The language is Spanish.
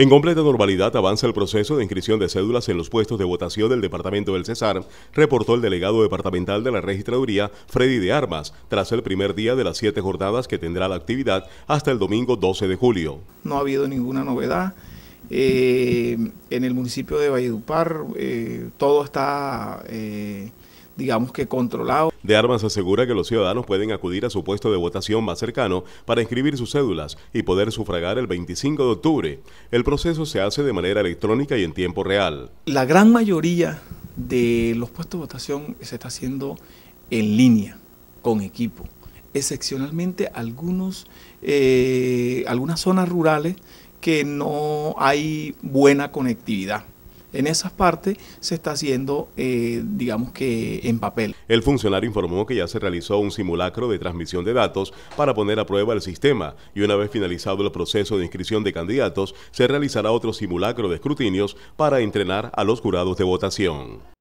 En completa normalidad avanza el proceso de inscripción de cédulas en los puestos de votación del Departamento del Cesar, reportó el delegado departamental de la Registraduría, Freddy de Armas, tras el primer día de las siete jornadas que tendrá la actividad hasta el domingo 12 de julio. No ha habido ninguna novedad. Eh, en el municipio de Valledupar eh, todo está eh, digamos que controlado. De Armas asegura que los ciudadanos pueden acudir a su puesto de votación más cercano para inscribir sus cédulas y poder sufragar el 25 de octubre. El proceso se hace de manera electrónica y en tiempo real. La gran mayoría de los puestos de votación se está haciendo en línea, con equipo. Excepcionalmente algunos, eh, algunas zonas rurales que no hay buena conectividad en esas partes se está haciendo, eh, digamos que en papel. El funcionario informó que ya se realizó un simulacro de transmisión de datos para poner a prueba el sistema y una vez finalizado el proceso de inscripción de candidatos, se realizará otro simulacro de escrutinios para entrenar a los jurados de votación.